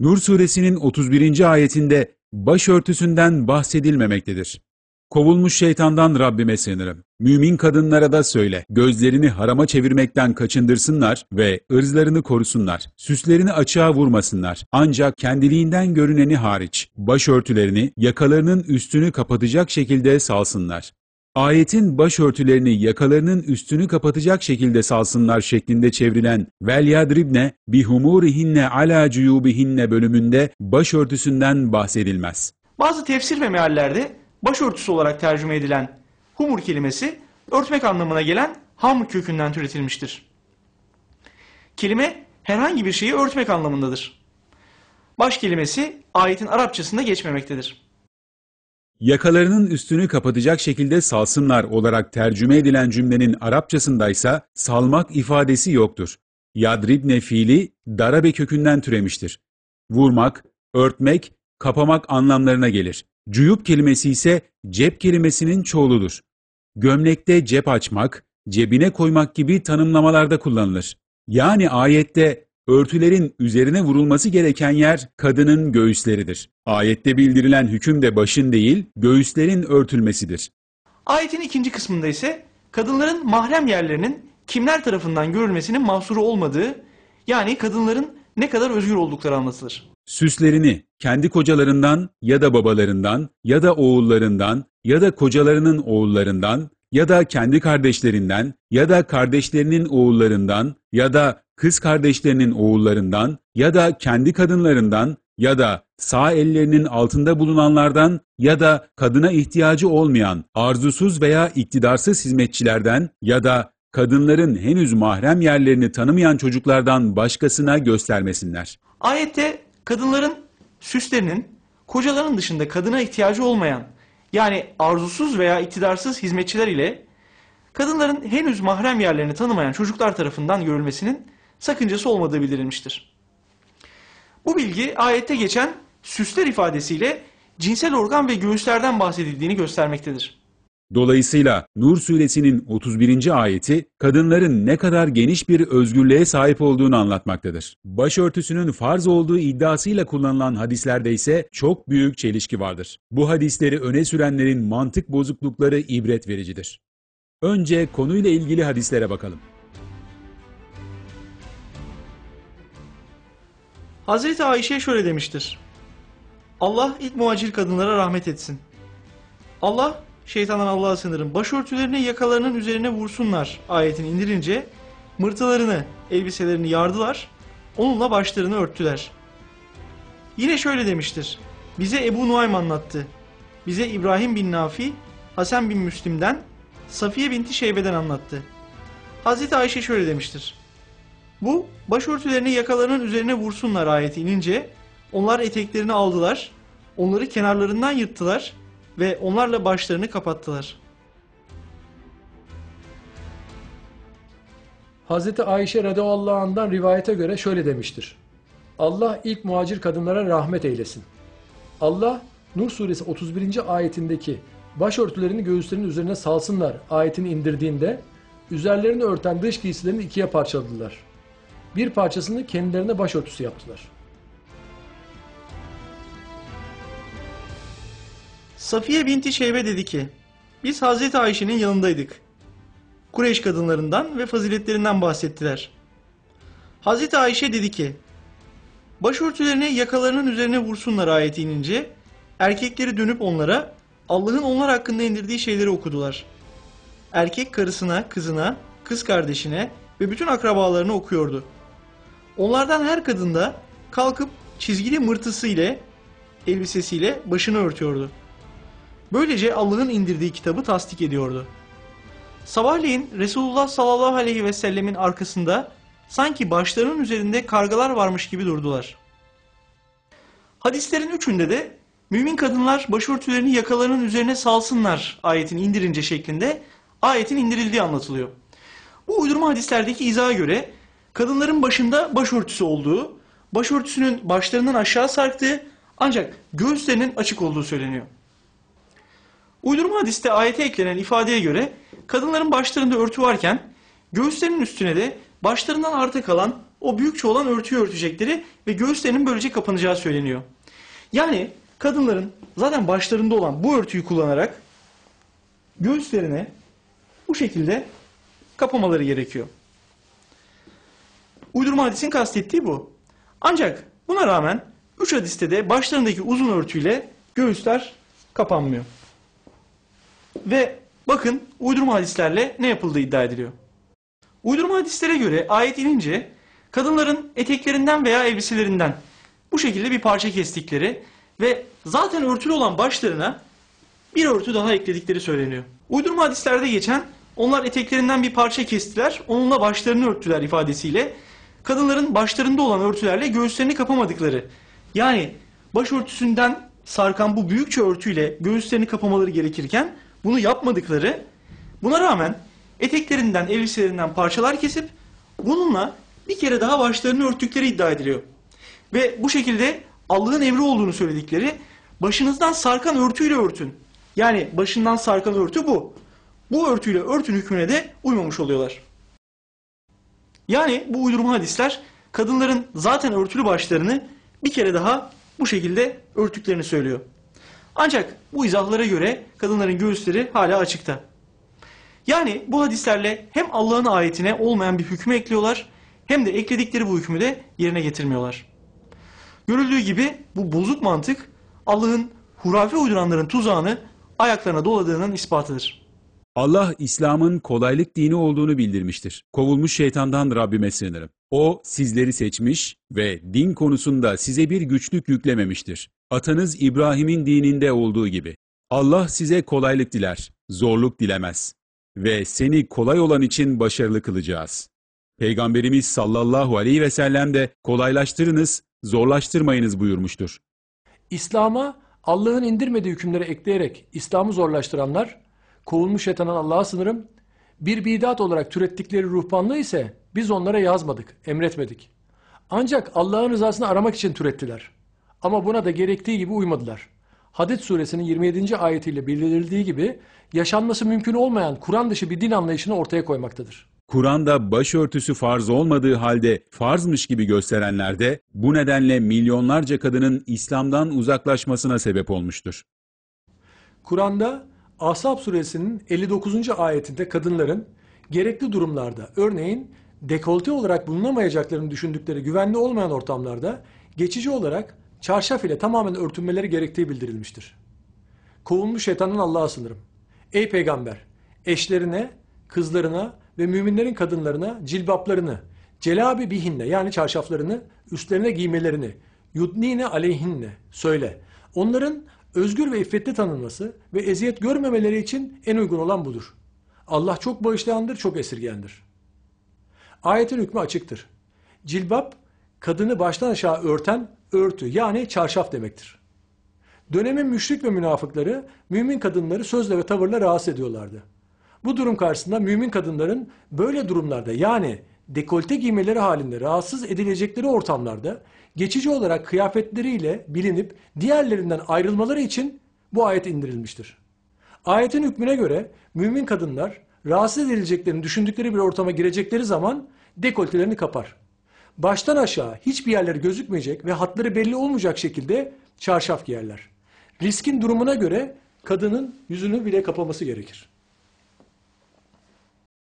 Nur suresinin 31. ayetinde başörtüsünden bahsedilmemektedir. Kovulmuş şeytandan Rabbime sığınırım. Mümin kadınlara da söyle, gözlerini harama çevirmekten kaçındırsınlar ve ırzlarını korusunlar. Süslerini açığa vurmasınlar. Ancak kendiliğinden görüneni hariç, başörtülerini, yakalarının üstünü kapatacak şekilde salsınlar ayetin başörtülerini yakalarının üstünü kapatacak şekilde salsınlar şeklinde çevrilen vel yadribne bihumurihinne ala cuyubihinne bölümünde başörtüsünden bahsedilmez. Bazı tefsir ve meallerde başörtüsü olarak tercüme edilen humur kelimesi örtmek anlamına gelen ham kökünden türetilmiştir. Kelime herhangi bir şeyi örtmek anlamındadır. Baş kelimesi ayetin Arapçasında geçmemektedir. Yakalarının üstünü kapatacak şekilde salsınlar olarak tercüme edilen cümlenin Arapçasındaysa salmak ifadesi yoktur. Yadribne fiili darabe kökünden türemiştir. Vurmak, örtmek, kapamak anlamlarına gelir. Cuyup kelimesi ise cep kelimesinin çoğuludur. Gömlekte cep açmak, cebine koymak gibi tanımlamalarda kullanılır. Yani ayette örtülerin üzerine vurulması gereken yer kadının göğüsleridir. Ayette bildirilen hüküm de başın değil, göğüslerin örtülmesidir. Ayetin ikinci kısmında ise kadınların mahrem yerlerinin kimler tarafından görülmesinin mahsuru olmadığı, yani kadınların ne kadar özgür oldukları anlatılır. Süslerini kendi kocalarından ya da babalarından ya da oğullarından ya da kocalarının oğullarından ya da kendi kardeşlerinden ya da kardeşlerinin oğullarından ya da kız kardeşlerinin oğullarından ya da kendi kadınlarından ya da sağ ellerinin altında bulunanlardan ya da kadına ihtiyacı olmayan arzusuz veya iktidarsız hizmetçilerden ya da kadınların henüz mahrem yerlerini tanımayan çocuklardan başkasına göstermesinler. Ayette kadınların süslerinin kocaların dışında kadına ihtiyacı olmayan yani arzusuz veya iktidarsız hizmetçiler ile kadınların henüz mahrem yerlerini tanımayan çocuklar tarafından görülmesinin sakıncası olmadığı bildirilmiştir. Bu bilgi ayette geçen süsler ifadesiyle cinsel organ ve göğüslerden bahsedildiğini göstermektedir. Dolayısıyla Nur suresinin 31. ayeti kadınların ne kadar geniş bir özgürlüğe sahip olduğunu anlatmaktadır. Başörtüsünün farz olduğu iddiasıyla kullanılan hadislerde ise çok büyük çelişki vardır. Bu hadisleri öne sürenlerin mantık bozuklukları ibret vericidir. Önce konuyla ilgili hadislere bakalım. Hazreti Ayşe şöyle demiştir. Allah ilk muhacir kadınlara rahmet etsin. Allah şeytanın Allah'a sınırın başörtülerini yakalarının üzerine vursunlar ayetini indirince mırtalarını, elbiselerini yardılar, onunla başlarını örttüler. Yine şöyle demiştir. Bize Ebu Nuaym anlattı. Bize İbrahim bin Nafi, Hasan bin Müslim'den, Safiye binti Şeybe'den anlattı. Hazreti Ayşe şöyle demiştir. Bu başörtülerini yakalarının üzerine vursunlar ayeti inince onlar eteklerini aldılar, onları kenarlarından yırttılar ve onlarla başlarını kapattılar. Hz. Ayşe radıyallahu anh'dan rivayete göre şöyle demiştir. Allah ilk muhacir kadınlara rahmet eylesin. Allah Nur suresi 31. ayetindeki başörtülerini göğüslerinin üzerine salsınlar ayetini indirdiğinde üzerlerini örten dış giysilerini ikiye parçaladılar bir parçasını kendilerine başörtüsü yaptılar. Safiye binti Şeybe dedi ki, biz Hazreti Ayşe'nin yanındaydık. Kureyş kadınlarından ve faziletlerinden bahsettiler. Hazreti Ayşe dedi ki, başörtülerini yakalarının üzerine vursunlar ayeti inince, erkekleri dönüp onlara Allah'ın onlar hakkında indirdiği şeyleri okudular. Erkek karısına, kızına, kız kardeşine ve bütün akrabalarına okuyordu.'' Onlardan her kadın da kalkıp çizgili mırtısı ile elbisesiyle başını örtüyordu. Böylece Allah'ın indirdiği kitabı tasdik ediyordu. Sabahleyin Resulullah sallallahu aleyhi ve sellemin arkasında sanki başlarının üzerinde kargalar varmış gibi durdular. Hadislerin üçünde de mümin kadınlar başörtülerini yakalarının üzerine salsınlar ayetin indirince şeklinde ayetin indirildiği anlatılıyor. Bu uydurma hadislerdeki izaha göre Kadınların başında başörtüsü olduğu, başörtüsünün başlarından aşağı sarktığı ancak göğüslerinin açık olduğu söyleniyor. Uydurma hadiste ayete eklenen ifadeye göre kadınların başlarında örtü varken göğüslerinin üstüne de başlarından arta kalan o büyükçe olan örtüyü örtecekleri ve göğüslerinin böylece kapanacağı söyleniyor. Yani kadınların zaten başlarında olan bu örtüyü kullanarak göğüslerine bu şekilde kapamaları gerekiyor. Uydurma hadisin kastettiği bu. Ancak buna rağmen üç hadiste de başlarındaki uzun örtüyle göğüsler kapanmıyor. Ve bakın uydurma hadislerle ne yapıldığı iddia ediliyor. Uydurma hadislere göre ayet inince kadınların eteklerinden veya elbiselerinden bu şekilde bir parça kestikleri ve zaten örtülü olan başlarına bir örtü daha ekledikleri söyleniyor. Uydurma hadislerde geçen onlar eteklerinden bir parça kestiler, onunla başlarını örttüler ifadesiyle kadınların başlarında olan örtülerle göğüslerini kapamadıkları. Yani başörtüsünden sarkan bu büyükçe örtüyle göğüslerini kapamaları gerekirken bunu yapmadıkları, buna rağmen eteklerinden, elbiselerinden parçalar kesip bununla bir kere daha başlarını örttükleri iddia ediliyor. Ve bu şekilde Allah'ın emri olduğunu söyledikleri başınızdan sarkan örtüyle örtün. Yani başından sarkan örtü bu. Bu örtüyle örtün hükmüne de uymamış oluyorlar. Yani bu uydurma hadisler kadınların zaten örtülü başlarını bir kere daha bu şekilde örttüklerini söylüyor. Ancak bu izahlara göre kadınların göğüsleri hala açıkta. Yani bu hadislerle hem Allah'ın ayetine olmayan bir hükmü ekliyorlar hem de ekledikleri bu hükmü de yerine getirmiyorlar. Görüldüğü gibi bu bozuk mantık Allah'ın hurafe uyduranların tuzağını ayaklarına doladığının ispatıdır. Allah İslam'ın kolaylık dini olduğunu bildirmiştir. Kovulmuş şeytandan Rabbime sığınırım. O sizleri seçmiş ve din konusunda size bir güçlük yüklememiştir. Atanız İbrahim'in dininde olduğu gibi. Allah size kolaylık diler, zorluk dilemez. Ve seni kolay olan için başarılı kılacağız. Peygamberimiz sallallahu aleyhi ve sellem de kolaylaştırınız, zorlaştırmayınız buyurmuştur. İslam'a Allah'ın indirmediği hükümleri ekleyerek İslam'ı zorlaştıranlar, kovulmuş şeytandan Allah'a sınırım. Bir bidat olarak türettikleri ruhbanlığı ise biz onlara yazmadık, emretmedik. Ancak Allah'ın rızasını aramak için türettiler. Ama buna da gerektiği gibi uymadılar. Hadid suresinin 27. ayetiyle bildirildiği gibi yaşanması mümkün olmayan Kur'an dışı bir din anlayışını ortaya koymaktadır. Kur'an'da başörtüsü farz olmadığı halde farzmış gibi gösterenler de bu nedenle milyonlarca kadının İslam'dan uzaklaşmasına sebep olmuştur. Kur'an'da Asap suresinin 59. ayetinde kadınların gerekli durumlarda örneğin dekolte olarak bulunamayacaklarını düşündükleri güvenli olmayan ortamlarda geçici olarak çarşaf ile tamamen örtünmeleri gerektiği bildirilmiştir. Kovulmuş şeytanın Allah'a sınırım. Ey peygamber! Eşlerine, kızlarına ve müminlerin kadınlarına cilbaplarını, celabi bihinle yani çarşaflarını üstlerine giymelerini, yudnine aleyhinle söyle. Onların özgür ve iffetli tanınması ve eziyet görmemeleri için en uygun olan budur. Allah çok bağışlayandır, çok esirgendir. Ayetin hükmü açıktır. Cilbap, kadını baştan aşağı örten örtü yani çarşaf demektir. Dönemin müşrik ve münafıkları mümin kadınları sözle ve tavırla rahatsız ediyorlardı. Bu durum karşısında mümin kadınların böyle durumlarda yani dekolte giymeleri halinde rahatsız edilecekleri ortamlarda geçici olarak kıyafetleriyle bilinip diğerlerinden ayrılmaları için bu ayet indirilmiştir. Ayetin hükmüne göre mümin kadınlar rahatsız edileceklerini düşündükleri bir ortama girecekleri zaman dekoltelerini kapar. Baştan aşağı hiçbir yerleri gözükmeyecek ve hatları belli olmayacak şekilde çarşaf giyerler. Riskin durumuna göre kadının yüzünü bile kapaması gerekir.